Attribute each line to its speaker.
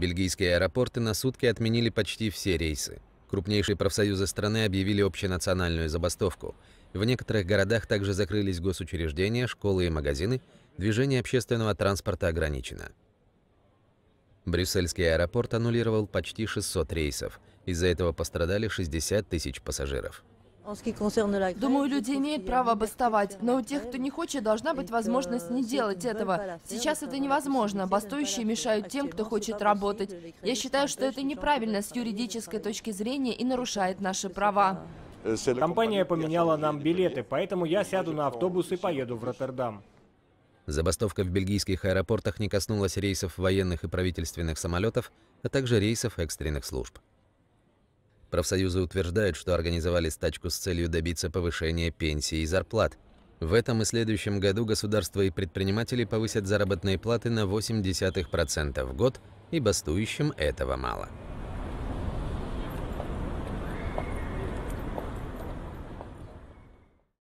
Speaker 1: Бельгийские аэропорты на сутки отменили почти все рейсы. Крупнейшие профсоюзы страны объявили общенациональную забастовку. В некоторых городах также закрылись госучреждения, школы и магазины, движение общественного транспорта ограничено. Брюссельский аэропорт аннулировал почти 600 рейсов. Из-за этого пострадали 60 тысяч пассажиров.
Speaker 2: Думаю, люди имеют право бастовать, но у тех, кто не хочет, должна быть возможность не делать этого. Сейчас это невозможно. Бастующие мешают тем, кто хочет работать. Я считаю, что это неправильно с юридической точки зрения и нарушает наши права.
Speaker 3: Э, Компания поменяла нам билеты, поэтому я сяду на автобус и поеду в Роттердам.
Speaker 1: Забастовка в бельгийских аэропортах не коснулась рейсов военных и правительственных самолетов, а также рейсов экстренных служб. Профсоюзы утверждают, что организовали стачку с целью добиться повышения пенсий и зарплат. В этом и следующем году государство и предприниматели повысят заработные платы на 0,8% в год, и бастующим этого мало.